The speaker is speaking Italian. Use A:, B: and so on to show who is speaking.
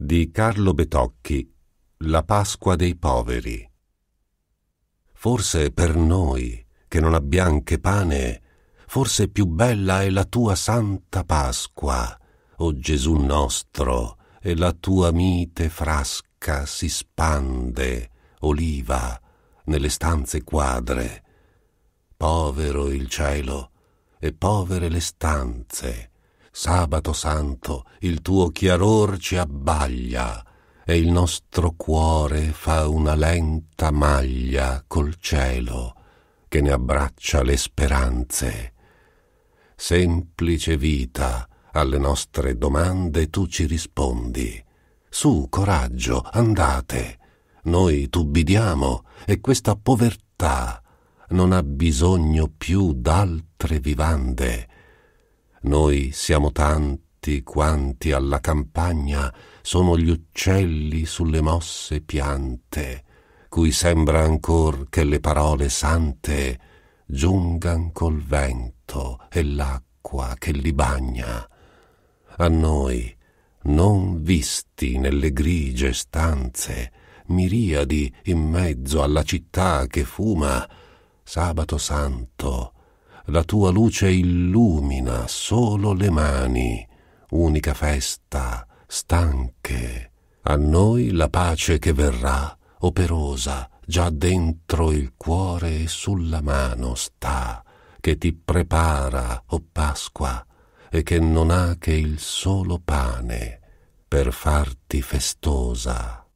A: di Carlo Betocchi La Pasqua dei poveri. Forse per noi che non abbiamo che pane, forse più bella è la tua santa Pasqua, o Gesù nostro, e la tua mite frasca si spande, oliva, nelle stanze quadre. Povero il cielo e povere le stanze Sabato santo, il tuo chiaror ci abbaglia e il nostro cuore fa una lenta maglia col cielo che ne abbraccia le speranze. Semplice vita, alle nostre domande tu ci rispondi. Su, coraggio, andate. Noi t'ubbidiamo e questa povertà non ha bisogno più d'altre vivande noi siamo tanti quanti alla campagna sono gli uccelli sulle mosse piante, cui sembra ancor che le parole sante giungan col vento e l'acqua che li bagna. A noi, non visti nelle grigie stanze, miriadi in mezzo alla città che fuma, sabato santo la tua luce illumina solo le mani, unica festa, stanche. A noi la pace che verrà, operosa, già dentro il cuore e sulla mano sta, che ti prepara, o oh Pasqua, e che non ha che il solo pane per farti festosa.